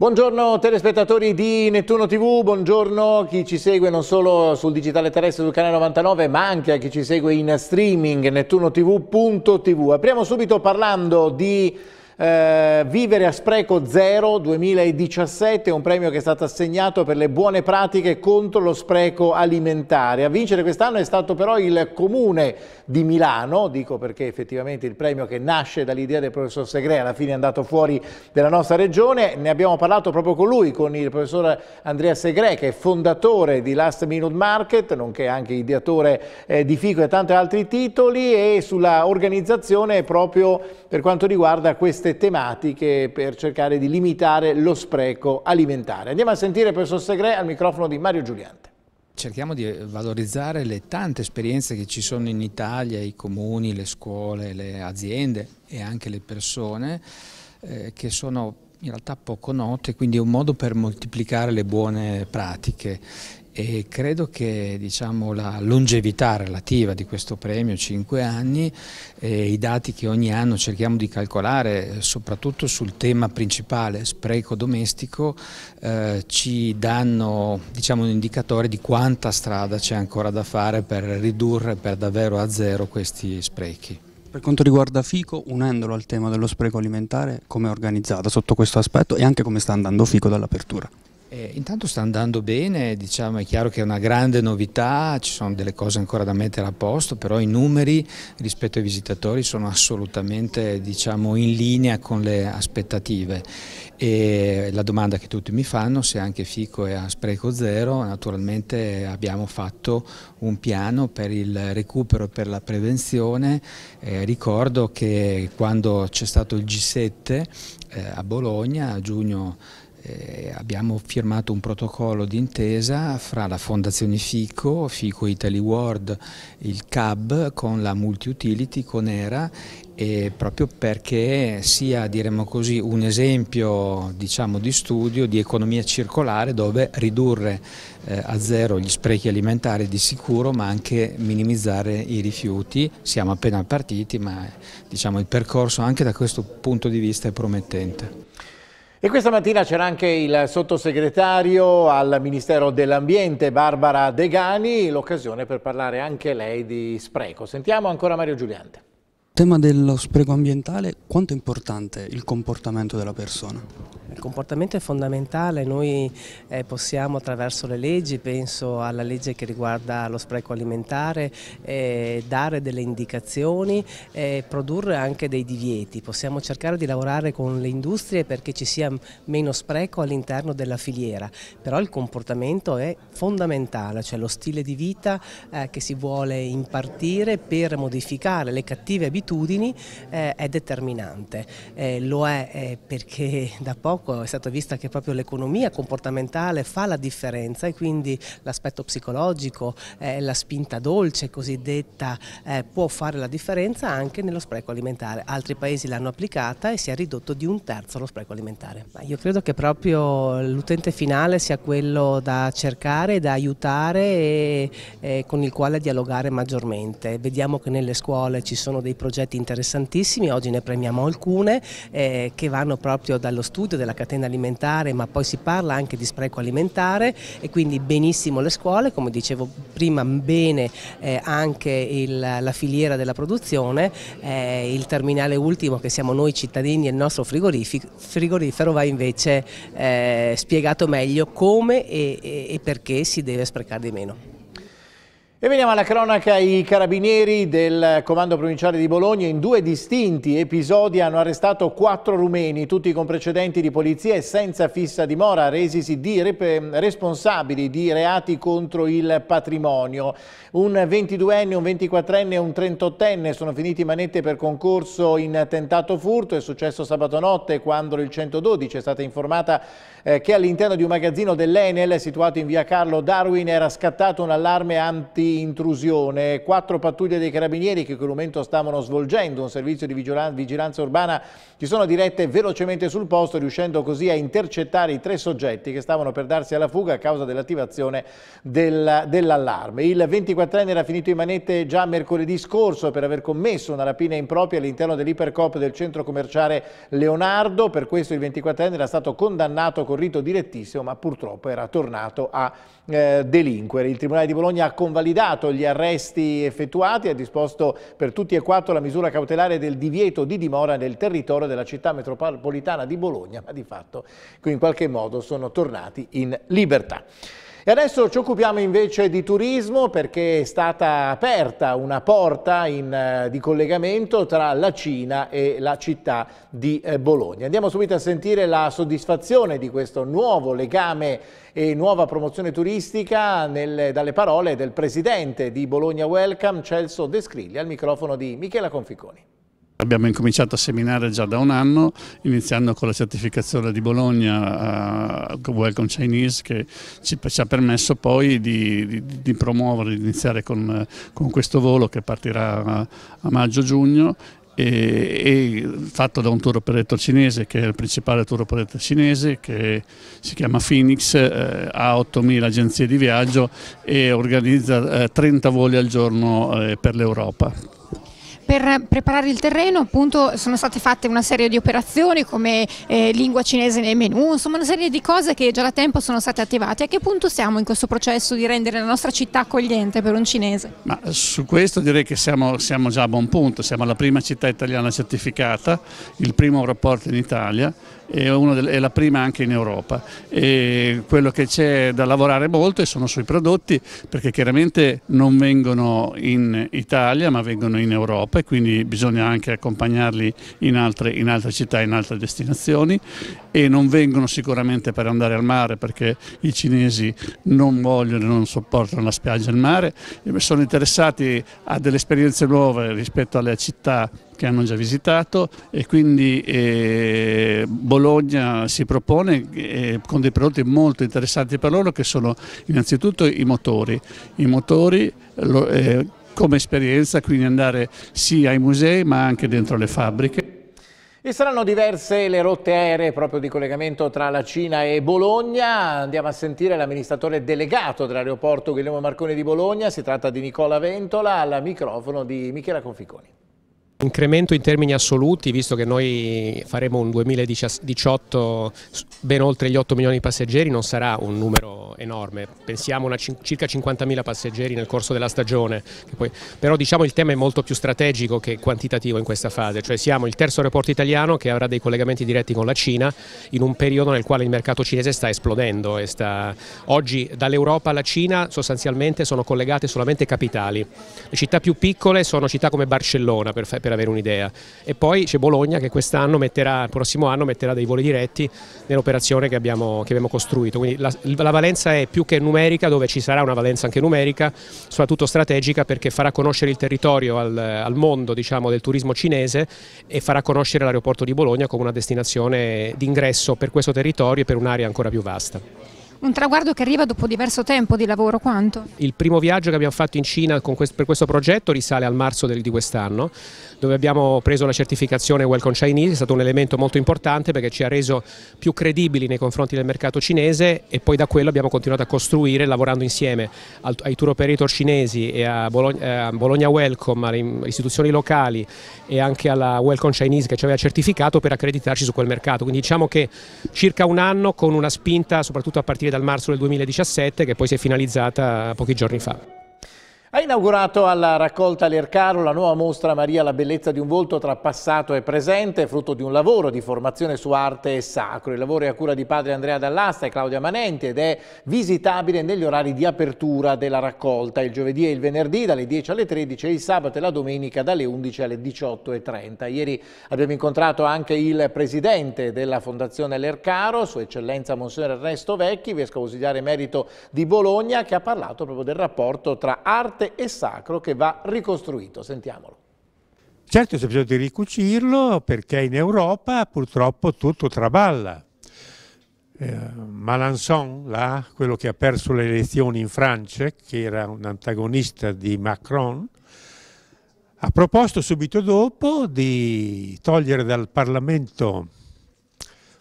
Buongiorno telespettatori di Nettuno TV, buongiorno a chi ci segue non solo sul digitale terrestre sul canale 99 ma anche a chi ci segue in streaming nettunotv.tv. Apriamo subito parlando di eh, Vivere a spreco zero 2017, un premio che è stato assegnato per le buone pratiche contro lo spreco alimentare. A vincere quest'anno è stato però il Comune di Milano, dico perché effettivamente il premio che nasce dall'idea del professor Segre alla fine è andato fuori della nostra regione, ne abbiamo parlato proprio con lui, con il professor Andrea Segre che è fondatore di Last Minute Market, nonché anche ideatore eh, di FICO e tanti altri titoli e sulla organizzazione proprio per quanto riguarda queste queste tematiche per cercare di limitare lo spreco alimentare. Andiamo a sentire professor Segre al microfono di Mario Giuliante. Cerchiamo di valorizzare le tante esperienze che ci sono in Italia, i comuni, le scuole, le aziende e anche le persone eh, che sono in realtà poco note, quindi è un modo per moltiplicare le buone pratiche e credo che diciamo, la longevità relativa di questo premio, 5 anni, eh, i dati che ogni anno cerchiamo di calcolare, eh, soprattutto sul tema principale, spreco domestico, eh, ci danno diciamo, un indicatore di quanta strada c'è ancora da fare per ridurre per davvero a zero questi sprechi. Per quanto riguarda Fico, unendolo al tema dello spreco alimentare, come è organizzata sotto questo aspetto e anche come sta andando Fico dall'apertura? Eh, intanto sta andando bene, diciamo, è chiaro che è una grande novità, ci sono delle cose ancora da mettere a posto, però i numeri rispetto ai visitatori sono assolutamente diciamo, in linea con le aspettative. E la domanda che tutti mi fanno, se anche FICO è a spreco zero, naturalmente abbiamo fatto un piano per il recupero e per la prevenzione. Eh, ricordo che quando c'è stato il G7 eh, a Bologna a giugno eh, abbiamo firmato un protocollo d'intesa fra la Fondazione FICO, FICO Italy World, il CAB con la Multi Utility, con ERA e proprio perché sia diremmo così un esempio diciamo, di studio di economia circolare dove ridurre eh, a zero gli sprechi alimentari di sicuro ma anche minimizzare i rifiuti. Siamo appena partiti ma diciamo, il percorso anche da questo punto di vista è promettente. E questa mattina c'era anche il sottosegretario al Ministero dell'Ambiente Barbara Degani, l'occasione per parlare anche lei di spreco. Sentiamo ancora Mario Giuliante tema dello spreco ambientale, quanto è importante il comportamento della persona? Il comportamento è fondamentale, noi eh, possiamo attraverso le leggi, penso alla legge che riguarda lo spreco alimentare, eh, dare delle indicazioni e eh, produrre anche dei divieti, possiamo cercare di lavorare con le industrie perché ci sia meno spreco all'interno della filiera, però il comportamento è fondamentale, cioè lo stile di vita eh, che si vuole impartire per modificare le cattive abitudini abitudini eh, è determinante. Eh, lo è eh, perché da poco è stato visto che proprio l'economia comportamentale fa la differenza e quindi l'aspetto psicologico, eh, la spinta dolce cosiddetta eh, può fare la differenza anche nello spreco alimentare. Altri paesi l'hanno applicata e si è ridotto di un terzo lo spreco alimentare. Ma io credo che proprio l'utente finale sia quello da cercare, da aiutare e, e con il quale dialogare maggiormente. Vediamo che nelle scuole ci sono dei progetti progetti interessantissimi, oggi ne premiamo alcune eh, che vanno proprio dallo studio della catena alimentare ma poi si parla anche di spreco alimentare e quindi benissimo le scuole, come dicevo prima bene eh, anche il, la filiera della produzione, eh, il terminale ultimo che siamo noi cittadini e il nostro frigorifero va invece eh, spiegato meglio come e, e perché si deve sprecare di meno. E veniamo alla cronaca, i carabinieri del comando provinciale di Bologna in due distinti episodi hanno arrestato quattro rumeni, tutti con precedenti di polizia e senza fissa dimora, resisi di responsabili di reati contro il patrimonio. Un 22enne, un 24enne e un 38enne sono finiti manette per concorso in tentato furto, è successo sabato notte quando il 112 è stata informata eh, che all'interno di un magazzino dell'Enel situato in via Carlo Darwin era scattato un allarme anti intrusione, quattro pattuglie dei carabinieri che in quel momento stavano svolgendo un servizio di vigilanza urbana si sono dirette velocemente sul posto riuscendo così a intercettare i tre soggetti che stavano per darsi alla fuga a causa dell'attivazione dell'allarme. Dell Il 24enne era finito in manette già mercoledì scorso per aver commesso una rapina impropria all'interno dell'ipercop del centro commerciale Leonardo, per questo il 24enne era stato condannato con rito direttissimo ma purtroppo era tornato a eh, delinquere. Il Tribunale di Bologna ha convalidato gli arresti effettuati e ha disposto per tutti e quattro la misura cautelare del divieto di dimora nel territorio della città metropolitana di Bologna, ma di fatto in qualche modo sono tornati in libertà. E adesso ci occupiamo invece di turismo perché è stata aperta una porta in, eh, di collegamento tra la Cina e la città di eh, Bologna. Andiamo subito a sentire la soddisfazione di questo nuovo legame e nuova promozione turistica nel, dalle parole del presidente di Bologna Welcome, Celso Descrilli, al microfono di Michela Conficoni abbiamo incominciato a seminare già da un anno, iniziando con la certificazione di Bologna uh, Welcome Chinese che ci, ci, ha permesso poi di, di, di promuovere, di iniziare con, con, questo volo che partirà a, a maggio-giugno e, e, fatto da un tour operator cinese che è il principale tour operator cinese che si chiama Phoenix, eh, ha 8.000 agenzie di viaggio e organizza eh, 30 voli al giorno eh, per l'Europa. Per preparare il terreno appunto sono state fatte una serie di operazioni come eh, lingua cinese nei menu, insomma una serie di cose che già da tempo sono state attivate. A che punto siamo in questo processo di rendere la nostra città accogliente per un cinese? Ma su questo direi che siamo, siamo già a buon punto, siamo la prima città italiana certificata, il primo rapporto in Italia è, delle, è la prima anche in Europa. E quello che c'è da lavorare molto sono sui prodotti perché chiaramente non vengono in Italia ma vengono in Europa e quindi bisogna anche accompagnarli in altre, in altre città, in altre destinazioni e non vengono sicuramente per andare al mare perché i cinesi non vogliono e non sopportano la spiaggia e il mare, sono interessati a delle esperienze nuove rispetto alle città che hanno già visitato e quindi eh, Bologna si propone eh, con dei prodotti molto interessanti per loro che sono innanzitutto i motori, i motori eh, come esperienza quindi andare sia ai musei ma anche dentro le fabbriche. E saranno diverse le rotte aeree proprio di collegamento tra la Cina e Bologna. Andiamo a sentire l'amministratore delegato dell'aeroporto Guillermo Marconi di Bologna. Si tratta di Nicola Ventola al microfono di Michela Conficoni. Incremento in termini assoluti, visto che noi faremo un 2018 ben oltre gli 8 milioni di passeggeri, non sarà un numero enorme, pensiamo a circa 50.000 passeggeri nel corso della stagione, però diciamo il tema è molto più strategico che quantitativo in questa fase, cioè siamo il terzo aeroporto italiano che avrà dei collegamenti diretti con la Cina in un periodo nel quale il mercato cinese sta esplodendo, sta... oggi dall'Europa alla Cina sostanzialmente sono collegate solamente capitali, le città più piccole sono città come Barcellona per, per per avere un'idea. E poi c'è Bologna che quest'anno metterà, il prossimo anno metterà dei voli diretti nell'operazione che abbiamo, che abbiamo costruito. Quindi la, la valenza è più che numerica, dove ci sarà una valenza anche numerica, soprattutto strategica perché farà conoscere il territorio al, al mondo diciamo, del turismo cinese e farà conoscere l'aeroporto di Bologna come una destinazione d'ingresso per questo territorio e per un'area ancora più vasta. Un traguardo che arriva dopo diverso tempo di lavoro, quanto? Il primo viaggio che abbiamo fatto in Cina per questo progetto risale al marzo di quest'anno, dove abbiamo preso la certificazione Welcome Chinese, è stato un elemento molto importante perché ci ha reso più credibili nei confronti del mercato cinese e poi da quello abbiamo continuato a costruire lavorando insieme ai tour operator cinesi e a Bologna, eh, a Bologna Welcome, alle istituzioni locali e anche alla Welcome Chinese che ci aveva certificato per accreditarci su quel mercato. Quindi diciamo che circa un anno con una spinta soprattutto a partire dal marzo del 2017 che poi si è finalizzata pochi giorni fa. Ha inaugurato alla raccolta Lercaro la nuova mostra Maria la bellezza di un volto tra passato e presente, frutto di un lavoro di formazione su arte e sacro. Il lavoro è a cura di padre Andrea Dall'Asta e Claudia Manenti ed è visitabile negli orari di apertura della raccolta, il giovedì e il venerdì dalle 10 alle 13 e il sabato e la domenica dalle 11 alle 18.30. Ieri abbiamo incontrato anche il presidente della Fondazione Lercaro, Sua Eccellenza Monsignor Ernesto Vecchi, vescovo ausiliare merito di Bologna, che ha parlato proprio del rapporto tra arte arte e sacro che va ricostruito. Sentiamolo. Certo, c'è bisogno di ricucirlo perché in Europa purtroppo tutto traballa. Eh, Malençon, là, quello che ha perso le elezioni in Francia, che era un antagonista di Macron, ha proposto subito dopo di togliere dal Parlamento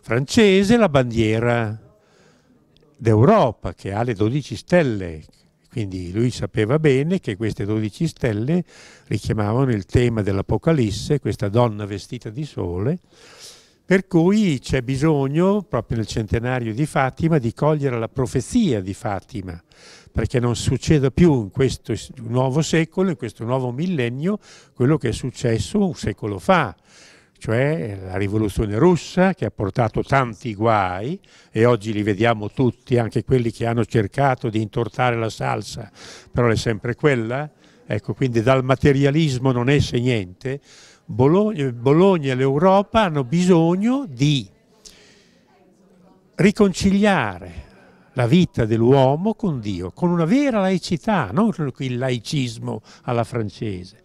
francese la bandiera d'Europa che ha le 12 stelle quindi lui sapeva bene che queste 12 stelle richiamavano il tema dell'Apocalisse, questa donna vestita di sole, per cui c'è bisogno, proprio nel centenario di Fatima, di cogliere la profezia di Fatima, perché non succeda più in questo nuovo secolo, in questo nuovo millennio, quello che è successo un secolo fa cioè la rivoluzione russa che ha portato tanti guai e oggi li vediamo tutti, anche quelli che hanno cercato di intortare la salsa, però è sempre quella, ecco quindi dal materialismo non esce niente, Bologna, Bologna e l'Europa hanno bisogno di riconciliare la vita dell'uomo con Dio, con una vera laicità, non il laicismo alla francese,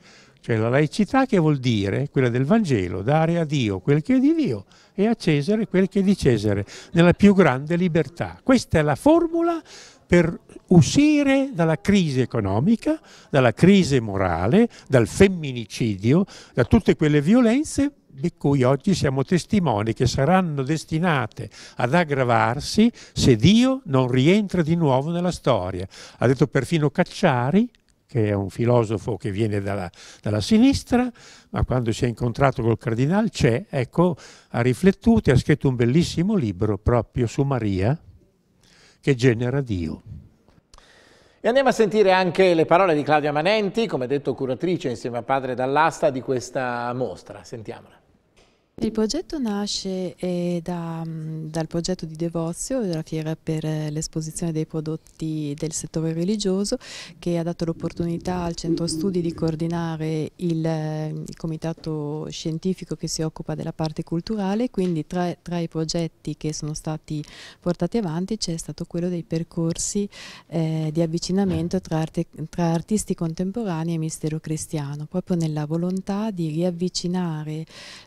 cioè la laicità che vuol dire, quella del Vangelo, dare a Dio quel che è di Dio e a Cesare quel che è di Cesare, nella più grande libertà. Questa è la formula per uscire dalla crisi economica, dalla crisi morale, dal femminicidio, da tutte quelle violenze di cui oggi siamo testimoni, che saranno destinate ad aggravarsi se Dio non rientra di nuovo nella storia. Ha detto perfino Cacciari, che è un filosofo che viene dalla, dalla sinistra, ma quando si è incontrato col Cardinale c'è, ecco, ha riflettuto e ha scritto un bellissimo libro proprio su Maria che genera Dio. E andiamo a sentire anche le parole di Claudia Manenti, come detto curatrice insieme a Padre Dall'Asta di questa mostra. Sentiamola. Il progetto nasce eh, da, dal progetto di Devozio, la fiera per eh, l'esposizione dei prodotti del settore religioso, che ha dato l'opportunità al centro studi di coordinare il, eh, il, comitato scientifico che si occupa della parte culturale, quindi tra, tra i progetti che sono stati portati avanti c'è stato quello dei percorsi eh, di avvicinamento tra, arte, tra artisti contemporanei e mistero cristiano, proprio nella volontà di riavvicinare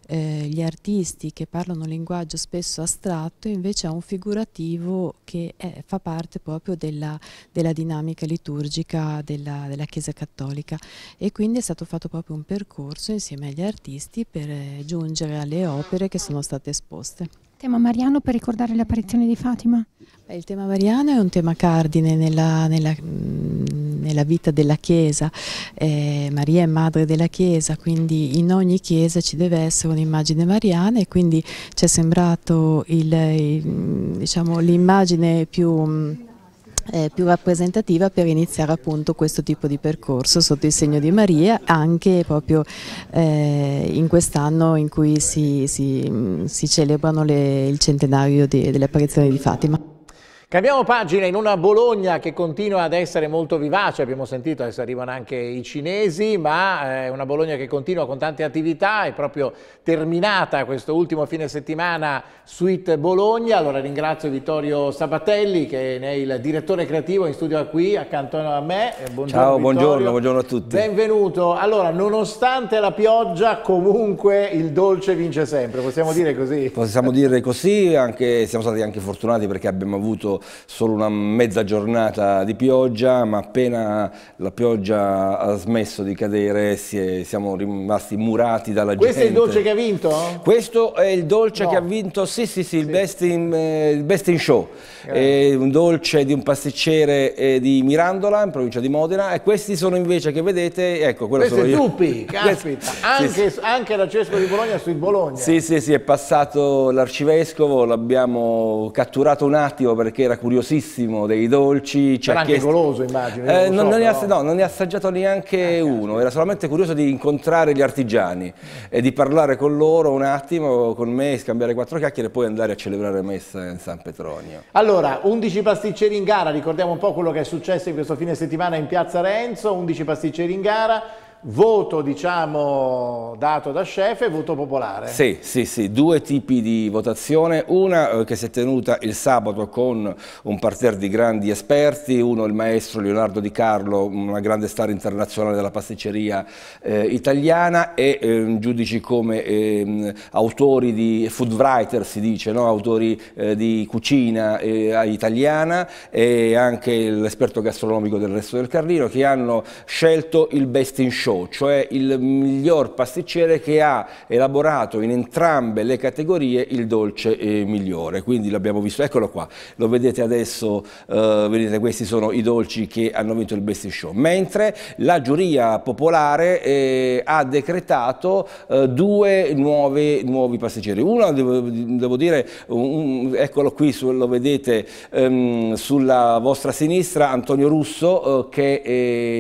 eh, gli artisti che parlano un linguaggio spesso astratto invece ha un figurativo che è, eh, fa parte proprio della, della dinamica liturgica della, della, Chiesa Cattolica e quindi è stato fatto proprio un percorso insieme agli artisti per eh, giungere alle opere che sono state esposte. Tema mariano per ricordare le apparizioni di Fatima? Beh, il tema mariano è un tema cardine nella, nella mm, nella vita della Chiesa, eh, Maria è madre della Chiesa, quindi in ogni Chiesa ci deve essere un'immagine mariana e quindi ci è sembrato diciamo, l'immagine diciamo, più... Mm, eh, più rappresentativa per iniziare appunto questo tipo di percorso sotto il segno di Maria anche proprio eh, in quest'anno in cui si, si, mm, si celebrano le, il centenario di, delle apparizioni di Fatima. Cambiamo pagina in una Bologna che continua ad essere molto vivace, abbiamo sentito adesso arrivano anche i cinesi, ma è eh, una Bologna che continua con tante attività, è proprio terminata questo ultimo fine settimana Suite Bologna, allora ringrazio Vittorio Sabatelli che è il direttore creativo in studio qui accanto a me, eh, buongiorno Ciao, buongiorno, buongiorno, a tutti. Benvenuto, allora nonostante la pioggia comunque il dolce vince sempre, possiamo dire così? Possiamo dire così, anche, siamo stati anche fortunati perché abbiamo avuto stato solo una mezza giornata di pioggia, ma appena la pioggia ha smesso di cadere si è, siamo rimasti murati dalla Questo gente. Questo è il dolce che ha vinto? Questo è il dolce no. che ha vinto, sì sì sì, il, sì. Best, in, eh, il best, in, Show, eh. Eh, un dolce di un pasticcere eh, di Mirandola, in provincia di Modena, e questi sono invece che vedete, ecco, quello Questi sono io. Zuppi, caspita, anche, sì, anche l'arcivescovo di Bologna sui Bologna. Sì sì sì, è passato l'arcivescovo, l'abbiamo catturato un attimo perché era curiosissimo dei dolci. Cioè era anche goloso immagino. Eh, non, so, non, però... no, non, ne ha assaggiato neanche ah, uno, era solamente curioso di incontrare gli artigiani e di parlare con loro un attimo, con me, scambiare quattro chiacchiere e poi andare a celebrare messa in San Petronio. Allora, 11 pasticceri in gara, ricordiamo un po' quello che è successo in questo fine settimana in Piazza Renzo, 11 pasticceri in gara voto diciamo dato da chef e voto popolare. Sì, sì, sì, due tipi di votazione, una eh, che si è tenuta il sabato con un parterre di grandi esperti, uno il maestro Leonardo Di Carlo, una grande star internazionale della pasticceria eh, italiana e eh, giudici come eh, autori di food writer si dice, no? autori eh, di cucina eh, italiana e anche l'esperto gastronomico del resto del Carlino che hanno scelto il best in show Show, cioè il miglior pasticcere che ha elaborato in entrambe le categorie il dolce eh, migliore. Quindi l'abbiamo visto, eccolo qua, lo vedete adesso, eh, vedete questi sono i dolci che hanno vinto il Best Show. Mentre la giuria popolare eh, ha decretato eh, due nuove, nuovi pasticceri. Uno, devo, devo dire, un, eccolo qui, su, lo vedete ehm, sulla vostra sinistra, Antonio Russo, eh, che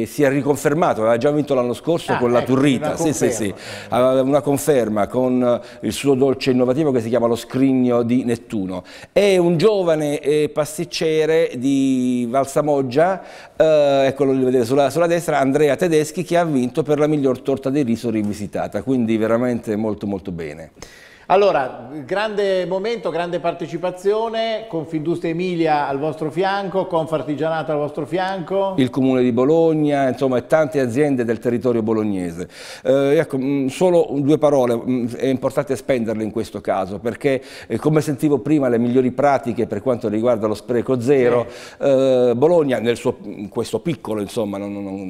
eh, si è riconfermato, aveva già vinto l'anno scorso scorso ah, con la ecco, Turrita, sì, sì, sì. una conferma con eh, il suo dolce innovativo che si chiama lo scrigno di Nettuno. È un giovane eh, pasticcere di Valsamoggia, eh, eccolo lì vedete sulla, sulla, destra, Andrea Tedeschi che ha vinto per la miglior torta di riso rivisitata, quindi veramente molto molto bene. Allora, grande momento, grande partecipazione, Confindustria Emilia al vostro fianco, Confartigianato al vostro fianco. Il Comune di Bologna, insomma, e tante aziende del territorio bolognese. Eh, ecco, mm, solo due parole, mm, è importante spenderle in questo caso, perché eh, come sentivo prima le migliori pratiche per quanto riguarda lo spreco zero, sì. eh, Bologna nel suo, in mm, questo piccolo, insomma, non, non,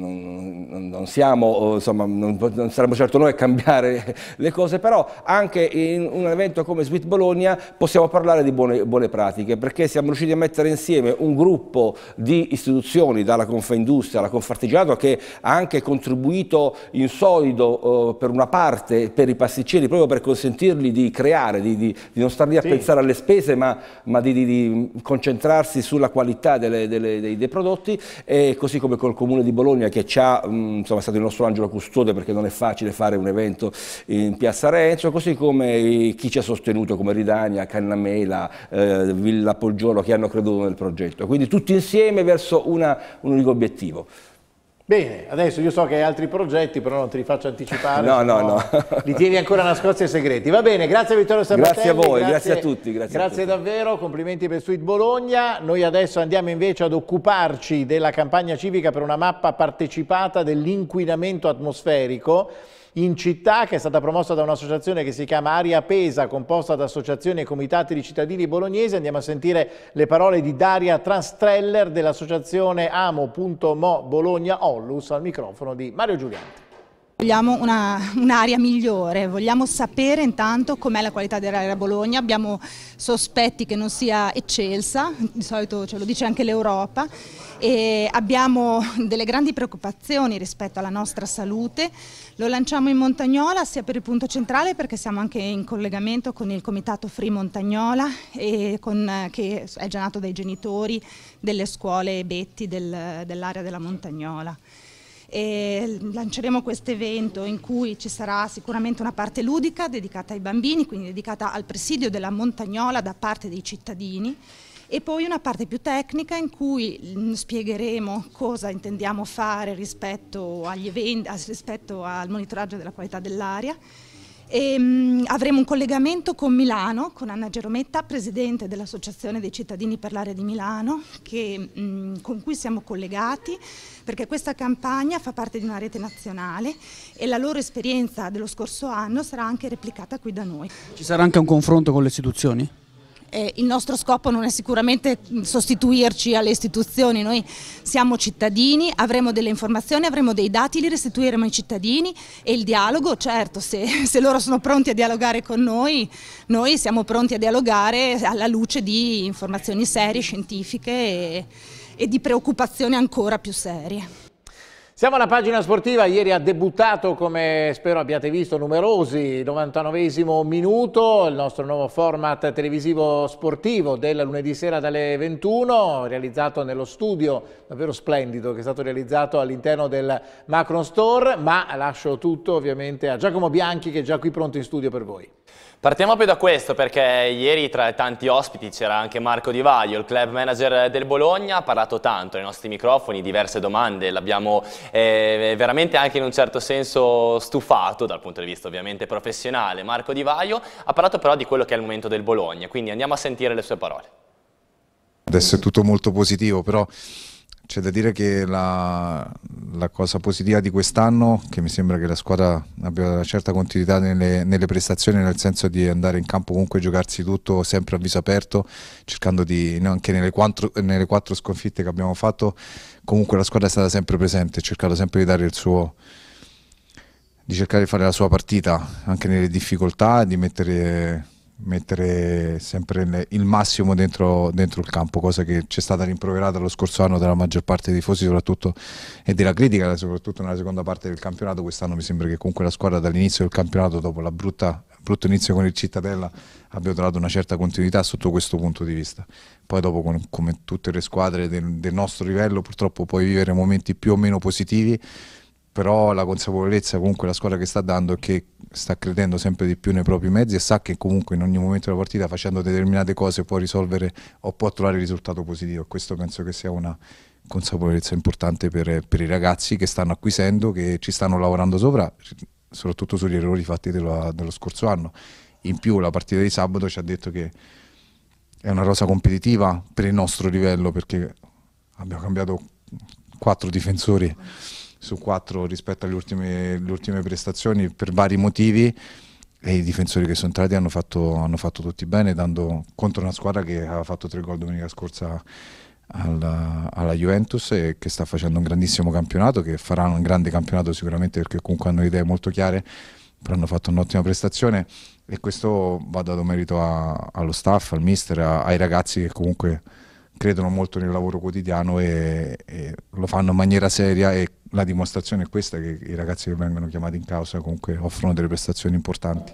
non, non siamo, oh, insomma, non saremmo certo noi a cambiare le cose, però anche in un, evento come Sweet Bologna possiamo parlare di buone, buone, pratiche perché siamo riusciti a mettere insieme un gruppo di istituzioni dalla Confindustria alla Confartigianato che ha anche contribuito in solido eh, per una parte per i pasticceri proprio per consentirli di creare, di, di, di non star lì a sì. pensare alle spese ma, ma di, di, concentrarsi sulla qualità delle, delle, dei, dei, prodotti e così come col Comune di Bologna che ci ha, mh, mm, insomma, è stato il nostro angelo custode perché non è facile fare un evento in Piazza Renzo, così come chi ci ha sostenuto come Ridania, Cannamela, eh, Villa Poggiolo che hanno creduto nel progetto. Quindi tutti insieme verso una, un unico obiettivo. Bene, adesso io so che hai altri progetti, però non te li faccio anticipare. no, no, no. li tieni ancora nascosti ai segreti. Va bene, grazie Vittorio Sabatelli. Grazie a voi, grazie, grazie a tutti. Grazie, grazie a tutti. davvero, complimenti per Suite Bologna. Noi adesso andiamo invece ad occuparci della campagna civica per una mappa partecipata dell'inquinamento atmosferico in città che è stata promossa da un'associazione che si chiama Aria Pesa, composta da associazioni e comitati di cittadini bolognesi. Andiamo a sentire le parole di Daria Transtreller dell'associazione Amo.mo Bologna Ollus al microfono di Mario Giuliani. Vogliamo un'area un migliore, vogliamo sapere intanto com'è la qualità dell'area Bologna, abbiamo sospetti che non sia eccelsa, di solito ce lo dice anche l'Europa, e abbiamo delle grandi preoccupazioni rispetto alla nostra salute, lo lanciamo in Montagnola sia per il punto centrale perché siamo anche in collegamento con il comitato Free Montagnola con, eh, che è già nato dai genitori delle scuole Betti del, dell'area della Montagnola e lanceremo questo evento in cui ci sarà sicuramente una parte ludica dedicata ai bambini, quindi dedicata al presidio della montagnola da parte dei cittadini e poi una parte più tecnica in cui mm, spiegheremo cosa intendiamo fare rispetto, eventi, rispetto al monitoraggio della qualità dell'aria e, ehm, mh, avremo un collegamento con Milano, con Anna Gerometta, presidente dell'Associazione dei cittadini per l'area di Milano, che, mh, con cui siamo collegati perché questa campagna fa parte di una rete nazionale e la loro esperienza dello scorso anno sarà anche replicata qui da noi. Ci sarà anche un confronto con le istituzioni? Eh, il nostro scopo non è sicuramente sostituirci alle istituzioni, noi siamo cittadini, avremo delle informazioni, avremo dei dati, li restituiremo ai cittadini e il dialogo, certo, se, se loro sono pronti a dialogare con noi, noi siamo pronti a dialogare alla luce di informazioni serie, scientifiche e, e di preoccupazioni ancora più serie. Siamo alla pagina sportiva, ieri ha debuttato come spero abbiate visto numerosi, 99 minuto, il nostro nuovo format televisivo sportivo del lunedì sera dalle 21, realizzato nello studio davvero splendido che è stato realizzato all'interno del Macron Store, ma lascio tutto ovviamente a Giacomo Bianchi che è già qui pronto in studio per voi. Partiamo proprio da questo perché ieri tra i tanti ospiti c'era anche Marco Di Vaglio, il club manager del Bologna, ha parlato tanto ai nostri microfoni, diverse domande, l'abbiamo eh, veramente anche in un certo senso stufato dal punto di vista ovviamente professionale. Marco Di Vaglio ha parlato però di quello che è il momento del Bologna, quindi andiamo a sentire le sue parole. Adesso è tutto molto positivo, però c'è da dire che la, la, cosa positiva di quest'anno, che mi sembra che la squadra abbia una certa continuità nelle, nelle, prestazioni, nel senso di andare in campo comunque e giocarsi tutto sempre a viso aperto, cercando di, anche nelle quattro, nelle quattro sconfitte che abbiamo fatto, comunque la squadra è stata sempre presente, cercando sempre di dare il suo, di cercare di fare la sua partita, anche nelle difficoltà, di mettere mettere sempre il massimo dentro, dentro il campo, cosa che c'è stata rimproverata lo scorso anno dalla maggior parte dei tifosi soprattutto e della critica, soprattutto nella seconda parte del campionato. Quest'anno mi sembra che comunque la squadra dall'inizio del campionato, dopo la brutta brutto inizio con il Cittadella abbia trovato una certa continuità sotto questo punto di vista. Poi dopo, con, come tutte le squadre del, del nostro livello, purtroppo puoi vivere momenti più o meno positivi, però la consapevolezza comunque la squadra che sta dando è che sta credendo sempre di più nei propri mezzi e sa che comunque in ogni momento della partita facendo determinate cose può risolvere o può trovare risultato positivo questo penso che sia una consapevolezza importante per, per i ragazzi che stanno acquisendo, che ci stanno lavorando sopra soprattutto sugli errori fatti dello, dello scorso anno in più la partita di sabato ci ha detto che è una rosa competitiva per il nostro livello perché abbiamo cambiato quattro difensori su 4 rispetto alle ultime, alle ultime prestazioni per vari motivi e i difensori che sono entrati hanno fatto, hanno fatto tutti bene dando contro una squadra che aveva fatto 3 gol domenica scorsa alla, alla, Juventus e che sta facendo un grandissimo campionato, che farà un grande campionato sicuramente perché comunque hanno idee molto chiare, però hanno fatto un'ottima prestazione e questo va dato merito a, allo staff, al mister, a, ai ragazzi che comunque credono molto nel lavoro quotidiano e, e, lo fanno in maniera seria e la dimostrazione è questa che i ragazzi che vengono chiamati in causa comunque offrono delle prestazioni importanti.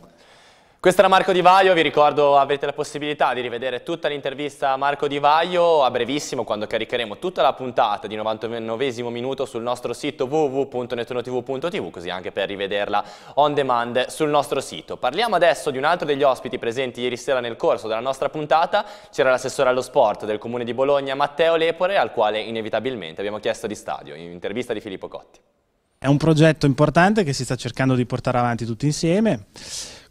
Questo era Marco Di Vaio, vi ricordo avrete la possibilità di rivedere tutta l'intervista a Marco Di Vaio a brevissimo quando caricheremo tutta la puntata di 99 minuto sul nostro sito www.nettunotv.tv così anche per rivederla on demand sul nostro sito. Parliamo adesso di un altro degli ospiti presenti ieri sera nel corso della nostra puntata, c'era l'assessore allo sport del Comune di Bologna Matteo Lepore al quale inevitabilmente abbiamo chiesto di stadio, in intervista di Filippo Cotti. È un progetto importante che si sta cercando di portare avanti tutti insieme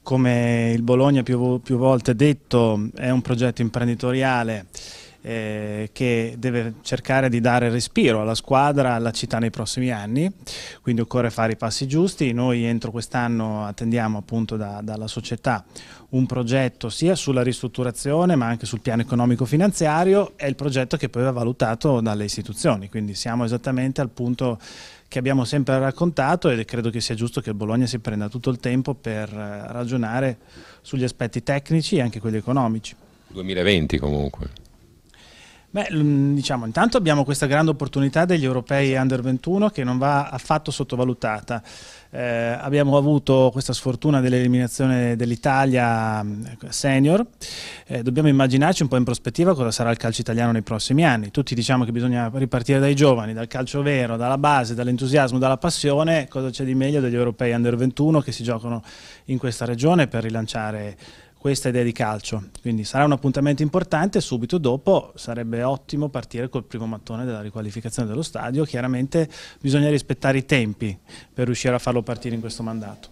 come il Bologna più, più volte detto è un progetto imprenditoriale eh, che deve cercare di dare respiro alla squadra, alla città nei prossimi anni, quindi occorre fare i passi giusti. Noi entro quest'anno attendiamo appunto da, dalla società un progetto sia sulla ristrutturazione ma anche sul piano economico-finanziario, è il progetto che poi va valutato dalle istituzioni, quindi siamo esattamente al punto che abbiamo sempre raccontato e credo che sia giusto che Bologna si prenda tutto il tempo per eh, ragionare sugli aspetti tecnici e anche quelli economici. 2020 comunque. Beh, diciamo, intanto abbiamo questa grande opportunità degli europei under 21 che non va affatto sottovalutata. Eh, abbiamo avuto questa sfortuna dell'eliminazione dell'Italia eh, senior, eh, dobbiamo immaginarci un po' in prospettiva cosa sarà il calcio italiano nei prossimi anni. Tutti diciamo che bisogna ripartire dai giovani, dal calcio vero, dalla base, dall'entusiasmo, dalla passione. Cosa c'è di meglio degli europei under 21 che si giocano in questa regione per rilanciare questa idea di calcio. Quindi sarà un appuntamento importante, subito dopo sarebbe ottimo partire col primo mattone della riqualificazione dello stadio, chiaramente bisogna rispettare i tempi per riuscire a farlo partire in questo mandato.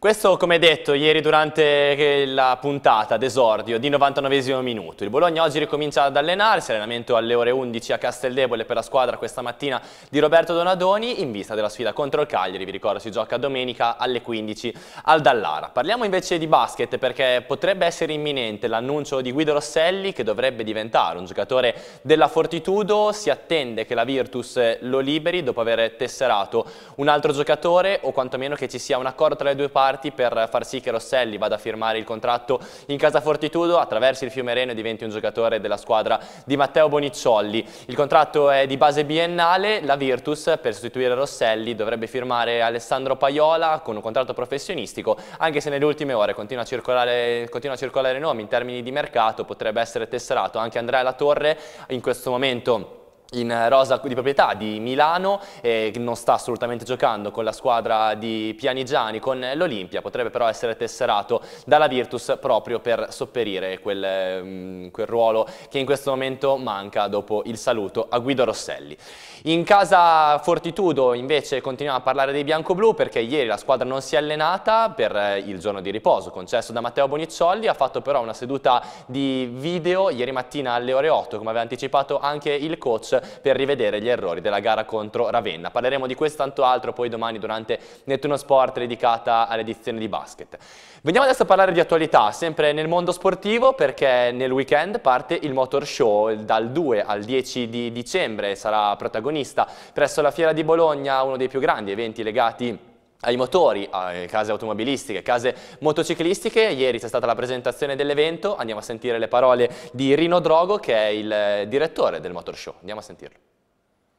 Questo come detto ieri durante la puntata d'esordio di 99 minuto. Il Bologna oggi ricomincia ad allenarsi, allenamento alle ore 11 a Casteldebole per la squadra questa mattina di Roberto Donadoni in vista della sfida contro il Cagliari, vi ricordo si gioca domenica alle 15 al Dallara. Parliamo invece di basket perché potrebbe essere imminente l'annuncio di Guido Rosselli che dovrebbe diventare un giocatore della Fortitudo, si attende che la Virtus lo liberi dopo aver tesserato un altro giocatore o quantomeno che ci sia un accordo tra le due parti parti per far sì che Rosselli vada a firmare il contratto in casa Fortitudo, attraversi il fiume Reno e diventi un giocatore della squadra di Matteo Bonicciolli. Il contratto è di base biennale, la Virtus per sostituire Rosselli dovrebbe firmare Alessandro Paiola con un contratto professionistico, anche se nelle ultime ore continua a circolare, continua a circolare nomi in termini di mercato, potrebbe essere tesserato anche Andrea Latorre in questo momento in rosa di proprietà di Milano, eh, e non sta assolutamente giocando con la squadra di Pianigiani, con l'Olimpia, potrebbe però essere tesserato dalla Virtus proprio per sopperire quel, mm, quel, ruolo che in questo momento manca dopo il saluto a Guido Rosselli. In casa Fortitudo invece continuiamo a parlare dei bianco-blu perché ieri la squadra non si è allenata per eh, il giorno di riposo concesso da Matteo Bonicciolli, ha fatto però una seduta di video ieri mattina alle ore 8 come aveva anticipato anche il coach per rivedere gli errori della gara contro Ravenna. Parleremo di questo e tanto altro poi domani durante Nettuno Sport dedicata all'edizione di basket. Veniamo adesso a parlare di attualità, sempre nel mondo sportivo perché nel weekend parte il Motor Show dal 2 al 10 di dicembre, sarà protagonista presso la Fiera di Bologna, uno dei più grandi eventi legati ai motori, alle case automobilistiche, case motociclistiche. Ieri c'è stata la presentazione dell'evento, andiamo a sentire le parole di Rino Drogo che è il eh, direttore del Motor Show, andiamo a sentirlo.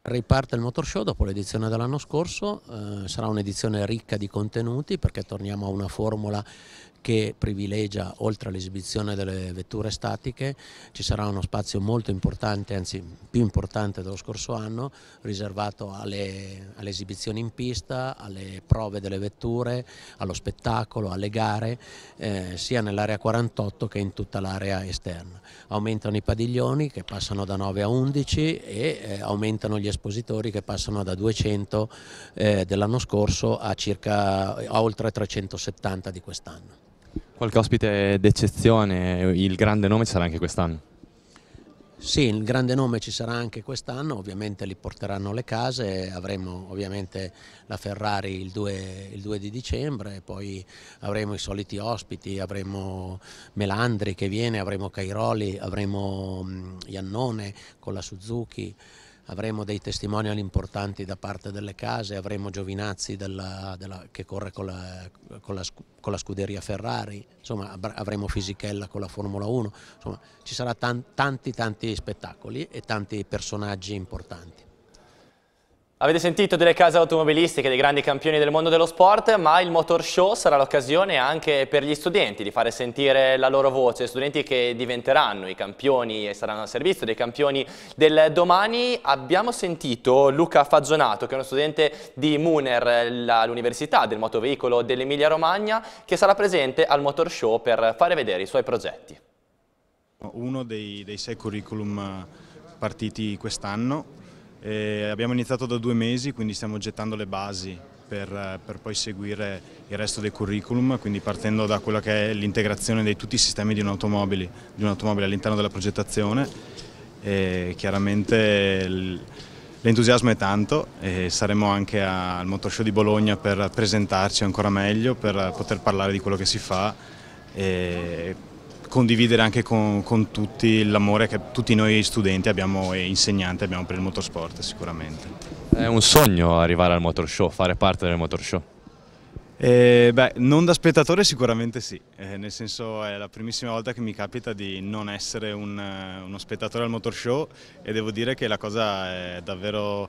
Riparte il Motor Show dopo l'edizione dell'anno scorso, eh, sarà un'edizione ricca di contenuti perché torniamo a una formula che privilegia oltre all'esibizione delle vetture statiche ci sarà uno spazio molto importante, anzi più importante dello scorso anno, riservato alle, alle esibizioni in pista, alle prove delle vetture, allo spettacolo, alle gare, eh, sia nell'area 48 che in tutta l'area esterna. Aumentano i padiglioni che passano da 9 a 11 e eh, aumentano gli espositori che passano da 200 eh, dell'anno scorso a, circa, a oltre 370 di quest'anno. Qualche ospite d'eccezione, il grande nome ci sarà anche quest'anno? Sì, il grande nome ci sarà anche quest'anno, ovviamente li porteranno le case, avremo ovviamente la Ferrari il 2, il 2, di dicembre, poi avremo i soliti ospiti, avremo Melandri che viene, avremo Cairoli, avremo mm, Iannone con la Suzuki avremo dei testimonial importanti da parte delle case, avremo Giovinazzi della, della, che corre con la, con, la, con la, scuderia Ferrari, insomma avremo Fisichella con la Formula 1, insomma ci saranno tanti tanti spettacoli e tanti personaggi importanti. Avete sentito delle case automobilistiche, dei grandi campioni del mondo dello sport, ma il Motor Show sarà l'occasione anche per gli studenti di fare sentire la loro voce, studenti che diventeranno i campioni e saranno al servizio dei campioni del domani. Abbiamo sentito Luca Fagionato, che è uno studente di Muner, l'università del Motoveicolo dell'Emilia Romagna, che sarà presente al Motor Show per fare vedere i suoi progetti. Uno dei, dei sei curriculum eh, partiti quest'anno e abbiamo iniziato da due mesi, quindi stiamo gettando le basi per, per, poi seguire il resto del curriculum, quindi partendo da quella che è l'integrazione di tutti i sistemi di un'automobile, un all'interno della progettazione. E chiaramente l'entusiasmo è tanto e saremo anche al Motoshow di Bologna per presentarci ancora meglio, per poter parlare di quello che si fa E, condividere anche con, con tutti l'amore che tutti noi studenti abbiamo, e insegnanti abbiamo per il motorsport sicuramente. È un sogno arrivare al motor show, fare parte del motor show? Eh, beh, non da spettatore sicuramente sì, eh, nel senso è la primissima volta che mi capita di non essere un, eh, uno spettatore al motor show e devo dire che la cosa è davvero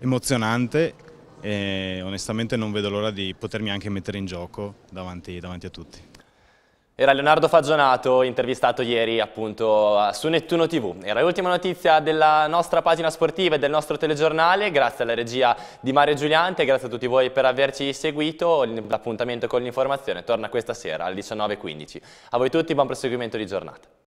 emozionante e onestamente non vedo l'ora di potermi anche mettere in gioco davanti, davanti a tutti. Era Leonardo Fagionato, intervistato ieri appunto su Nettuno TV. Era l'ultima notizia della nostra pagina sportiva e del nostro telegiornale, grazie alla regia di Mario Giuliante, grazie a tutti voi per averci seguito. L'appuntamento con l'informazione torna questa sera alle 19.15. A voi tutti buon proseguimento di giornata.